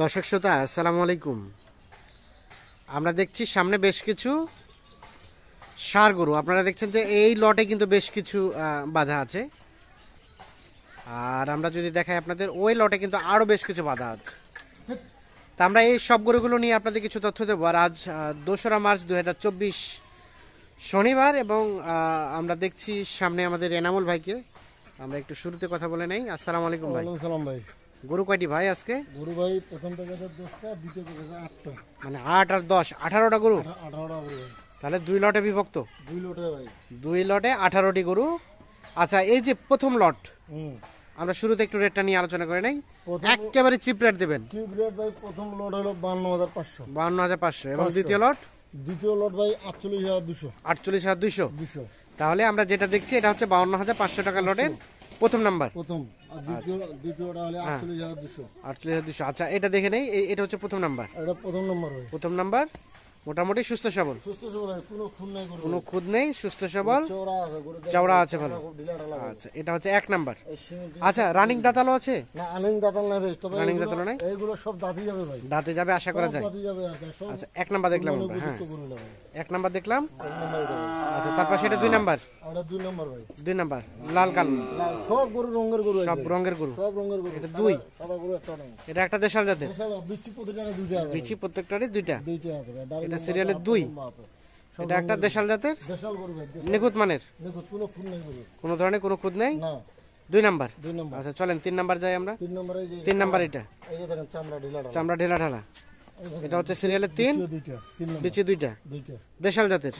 দর্শক শ্রোতা আসসালামু আলাইকুম আমরা দেখছি সামনে বেশ কিছু সার গরু আপনারা দেখছেন যে এই লটে কিন্তু বেশ কিছু বাধা আছে আর আমরা যদি দেখাই আপনাদের ওই লটে কিন্তু আরও বেশ কিছু বাধা আছে তা আমরা এই সব গরুগুলো নিয়ে আপনাদের কিছু তথ্য দেবো আর আজ দোসরা মার্চ দু শনিবার এবং আমরা দেখছি সামনে আমাদের এনামুল ভাইকে আমরা একটু শুরুতে কথা বলে নেই আসসালামু আলাইকুম ভাই ভাই গরু কয়টি ভাই আজকে গরু ভাই প্রথম থেকে দশটা দ্বিতীয় থেকে আটটা মানে আট আর দশ আঠারোটা গরু আঠারোটা গরু তাহলে দুই লটে বিভক্ত দুই লটে ভাই দুই লটে আঠারোটি গরু আচ্ছা এই যে প্রথম লট আমরা শুরুতে একটু রেটটা নিয়ে আলোচনা করে নাই একেবারে চিপ রেট দেবেন চিপ রেট ভাই প্রথম লট হলো বান্ন হাজার পাঁচশো বান্ন হাজার পাঁচশো এবং দ্বিতীয় লট দ্বিতীয় লট ভাই আটচল্লিশ হাজার দুশো আটচল্লিশ হাজার দুশো দুশো তাহলে আমরা যেটা দেখছি এটা হচ্ছে বাউন্ন হাজার পাঁচশো টাকা লটের প্রথম নাম্বার প্রথম আচ্ছা। হ্যাঁ। হাজার দুশো আচ্ছা এটা দেখে নেই এটা হচ্ছে প্রথম নাম্বার এটা প্রথম নাম্বার প্রথম নাম্বার মোটামুটি সুস্থ সবল কোনো খুদ নেই সুস্থ সবল চওড়া আছে ভালো আচ্ছা এটা হচ্ছে এক নাম্বার আচ্ছা রানিং দাতাল আছে রানিং নাই সব দাঁতে যাবে ভাই দাঁতে যাবে আশা করা যায় আচ্ছা এক নাম্বার দেখলাম হ্যাঁ এক নাম্বার দেখলাম আচ্ছা তারপর সেটা দুই নাম্বার এটা দুই নাম্বার দুই লাল কালো সব গরু রঙের গরু সব রঙের গরু সব রঙের গরু এটা দুই একটা এটা একটা দেশাল জাতের বিচি প্রত্যেকটারই দুইটা দুইটা এটা সিরিয়ালের দুই এটা একটা দেশাল জাতের নিখুঁত মানের কোনো ধরনের কোনো খুঁত নেই দুই নাম্বার আচ্ছা চলেন তিন নাম্বার যাই আমরা তিন নাম্বার এটা চামড়া ঢেলা ঢালা এটা হচ্ছে সিরিয়ালের তিন বিচি দুইটা দেশাল জাতের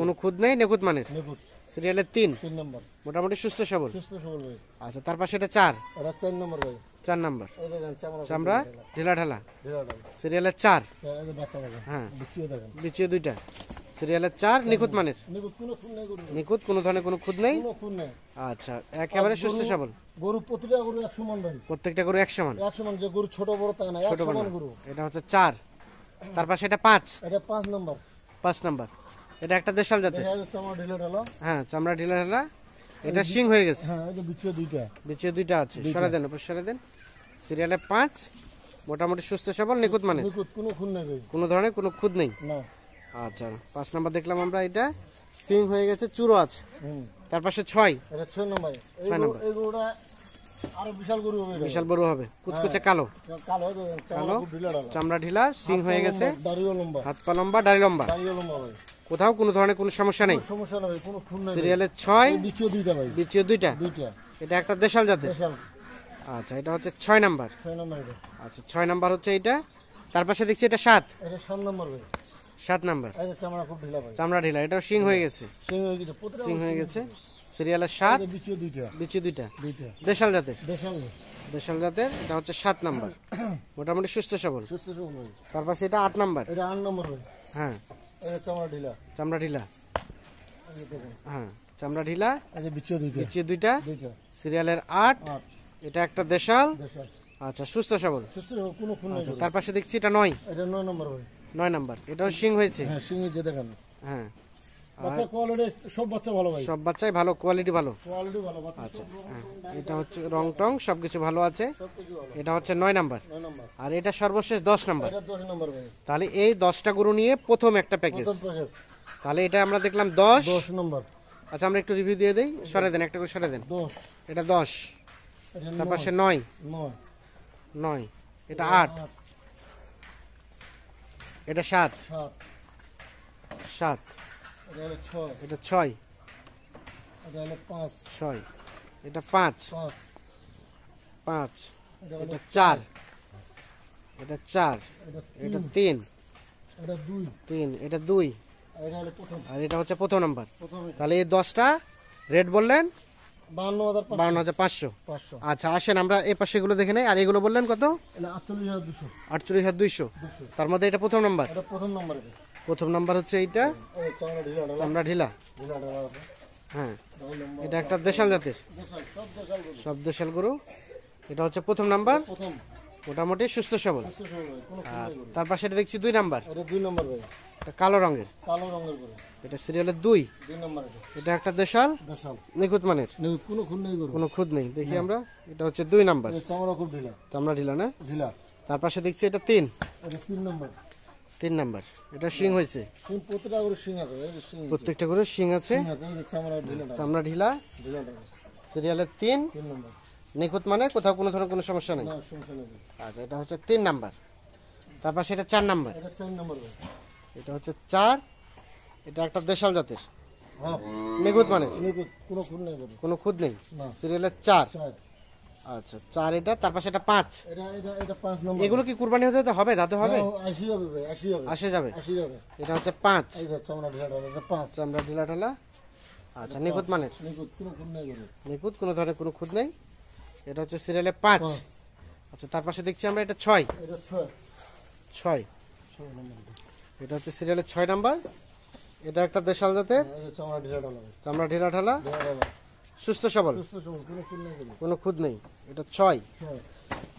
কোনো খুদ নেই নেকুত মানের সিরিয়ালের তিন মোটামুটি সুস্থ সবল আচ্ছা তার পাশে এটা চার চার নম্বর চার নাম্বার চামড়া ঢেলা ঢালা সিরিয়ালের চার হ্যাঁ, হ্যাঁ। বিচিয়ে দুইটা সিরিয়ালের চার নিখুঁত মানের নিখুঁত কোনো ধরনের কোনো খুদ নেই আচ্ছা একেবারে সুস্থ সবল গরু প্রতিটা গরু একশো মান প্রত্যেকটা গরু একশো মান একশো মান গরু ছোট বড় তা না ছোট বড় গরু এটা হচ্ছে চার তারপর সেটা পাঁচ এটা পাঁচ নম্বর পাঁচ নম্বর এটা একটা দেশাল জাতের হ্যাঁ চামড়া ঢিলা ঢালা এটা সিং হয়ে গেছে হ্যাঁ, বিচে দুইটা আছে সরা দেন উপর সরা দেন সিরিয়ালে পাঁচ মোটামুটি সুস্থ সবল নিখুঁত মানে নিখুঁত কোনো ধরনের কোনো খুদ নেই আচ্ছা পাঁচ নাম্বার দেখলাম আমরা এটা সিং হয়ে গেছে চুরো আছে তার পাশে ছয় এটা 6 বিশাল গরু হবে বড় হবে হ্যাঁ। কুচকুচে কালো কালো চামড়া ঢিলা সিং হয়ে গেছে হাত পা লম্বা ডাড়ি লম্বা ডাড়ি লম্বা কোথাও কোনো ধরনের কোনো সমস্যা নেই সিরিয়ালের ছয় দ্বিতীয় দুইটা দ্বিতীয় দুইটা এটা একটা দেশাল জাতের আচ্ছা এটা হচ্ছে ছয় নাম্বার আচ্ছা ছয় নাম্বার হচ্ছে এটা তার পাশে দেখছি এটা সাত এটা 7 নাম্বার ভাই নাম্বার চামড়া ঢিলা ভাই এটা সিং হয়ে গেছে সিং হয়ে গেছে সিরিয়ালের 7 দ্বিতীয় দুইটা দুইটা দেশাল জাতের দেশাল জাতের এটা হচ্ছে 7 নাম্বার মোটামুটি সুস্থ সবল সুস্থ সবল তার পাশে এটা আট নাম্বার এটা আট নাম্বার হ্যাঁ চামড়া ঢিলা হ্যাঁ চামড়া ঢিলা দুইটা সিরিয়ালের আট এটা একটা দেশাল আচ্ছা সুস্থ সবল সুস্থ আচ্ছা, তার পাশে দেখছি এটা নয় নয় নম্বর নয় নম্বর এটাও সিং হয়েছে হ্যাঁ বাচ্চা সব বাচ্চাই ভালো কোয়ালিটি ভালো কোয়ালিটি আচ্ছা, হ্যাঁ। ভালো এটা হচ্ছে রং টং সবকিছু ভালো আছে এটা হচ্ছে নয় নাম্বার আর এটা সর্বশেষ দশ নাম্বার তাহলে এই দশটা গরু নিয়ে প্রথম একটা প্যাকেজ তাহলে এটা আমরা দেখলাম দশ নম্বর আচ্ছা আমরা একটু রিভিউ দিয়ে দিই সরে দেন একটা করে সরে দেন এটা দশ তার পাশে নয় নয় এটা আট এটা সাত সাত এটা ছয় ছয় এটা পাঁচ পাঁচ এটা চার এটা চার এটা তিন এটা দুই আর এটা হচ্ছে প্রথম নাম্বার তাহলে এই দশটা রেট বললেন বাউন্ন হাজার পাঁচশো আচ্ছা আসেন আমরা এই পাশে এগুলো দেখে নেই আর এগুলো বললেন কত আটচল্লিশ হাজার দুইশো তার মধ্যে এটা প্রথম নম্বর প্রথম নাম্বার প্রথম নাম্বার হচ্ছে এইটা চামড়া ঢিলা হ্যাঁ এটা একটা দেশাল জাতের সব দেশাল গরু এটা হচ্ছে প্রথম নাম্বার মোটামুটি সুস্থ সবল আর তার পাশে এটা দেখছি দুই নাম্বার দুই নাম্বার এটা কালো রঙের এটা সিরিয়ালের দুই নাম্বার এটা একটা দেশাল নিখুঁত মানের কোনো খুঁত নেই দেখি হ্যাঁ। আমরা এটা হচ্ছে দুই নাম্বার চামড়া ঢিলা না ঢিলা তার পাশে দেখছি এটা এটা তিন নাম্বার তিন নাম্বার এটা শিং হয়েছে প্রত্যেকটা করে শিং আছে চামড়া ঢিলা সিরিয়ালের তিন নিখুঁত মানে কোথাও কোনো ধরনের কোনো সমস্যা নেই আচ্ছা এটা হচ্ছে তিন নাম্বার তারপর সেটা চার নাম্বার এটা হচ্ছে চার এটা একটা দেশাল জাতের হ্যাঁ। নিখুঁত মানে কোনো খুদ নেই সিরিয়ালের চার আচ্ছা চার এটা তার পাশে এটা পাঁচ এটা এগুলো কি কুরবানি হবে হবে যাবে এটা হচ্ছে পাঁচ চামড়া ঢিলা ঢালা আচ্ছা নিখুঁত মানে নিখুঁত কোনো ধরনের কোনো খুঁত নেই এটা হচ্ছে সিরিয়ালে পাঁচ আচ্ছা তার পাশে দেখছি আমরা এটা ছয় এটা ছয় এটা হচ্ছে সিরিয়ালের ছয় নাম্বার এটা একটা দেশাল জাতের চামড়া চামড়া ঢিলা ঢালা সুস্থ সবল কোনো খুদ নেই এটা ছয়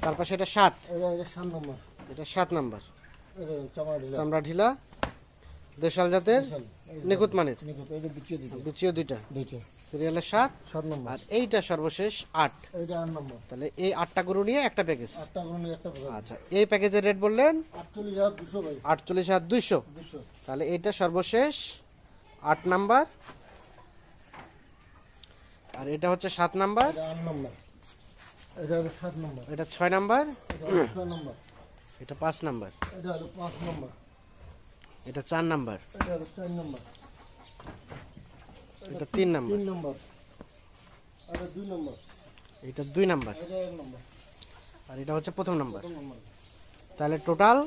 তারপর সেটা সাত এটা সাত নাম্বার চামড়া ঢিলা দেশাল জাতের নিখুঁত মানের দ্বিতীয় দুইটা সিরিয়ালের সাত সাত নম্বর আর এইটা সর্বশেষ আট নম্বর তাহলে এই আটটা গরু নিয়ে একটা প্যাকেজ আচ্ছা এই প্যাকেজের রেট বললেন আটচল্লিশ হাজার দুশো তাহলে এইটা সর্বশেষ আট নাম্বার আর এটা হচ্ছে সাত নাম্বার এটা ছয় নাম্বার এটা পাঁচ নাম্বার এটা চার নাম্বার এটা তিন নাম্বার এটা দুই নাম্বার আর এটা হচ্ছে প্রথম নাম্বার তাহলে টোটাল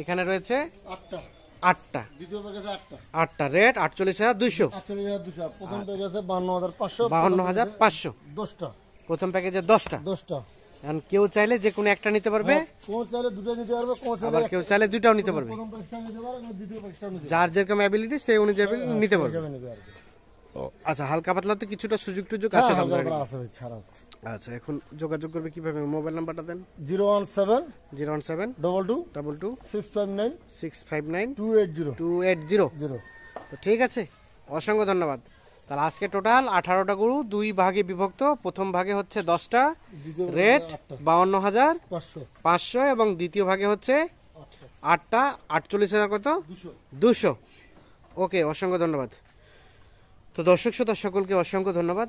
এখানে রয়েছে আটটা আটটা আটটা রেট আটচল্লিশ হাজার দুশো প্রথম হাজার বাহান্ন হাজার পাঁচশো দশটা প্রথম দশটা দশটা কেউ চাইলে যে কোনো একটা নিতে পারবে হ্যাঁ, চাইলে দুটো নিতে পারবে আবার কেউ চাইলে দুটাও নিতে পারবে যার যেরকম অ্যাবিলিটি সেই অনুযায়ী নিতে পারবে আচ্ছা হালকা পাতলা তো কিছুটা সুযোগ টুযোগ হ্যাঁ, আছে আছে ছাড়া আচ্ছা এখন যোগাযোগ করবে কিভাবে মোবাইল নাম্বারটা দেন zero one seven zero one seven double two double two six five nine six five nine two eight zero two eight zero zero তো ঠিক আছে অসংখ্য ধন্যবাদ তাহলে আজকে টোটাল আঠারোটা গরু দুই ভাগে বিভক্ত প্রথম ভাগে হচ্ছে দশটা রেট বাউন্ন হাজার পাঁচশো এবং দ্বিতীয় ভাগে হচ্ছে আটটা আটচল্লিশ হাজার কত দুশো ওকে অসংখ্য ধন্যবাদ তো দর্শক শ্রোতা সকলকে অসংখ্য ধন্যবাদ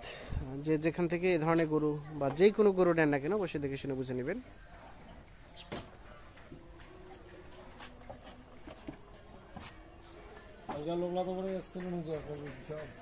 যে যেখান থেকে এ ধরনের গরু বা যে কোনো গরু নেন না কেন অবশ্যই দেখে শুনে বুঝে নেবেন লোকলা তোমার এক্সিডেন্ট হয়ে যাবে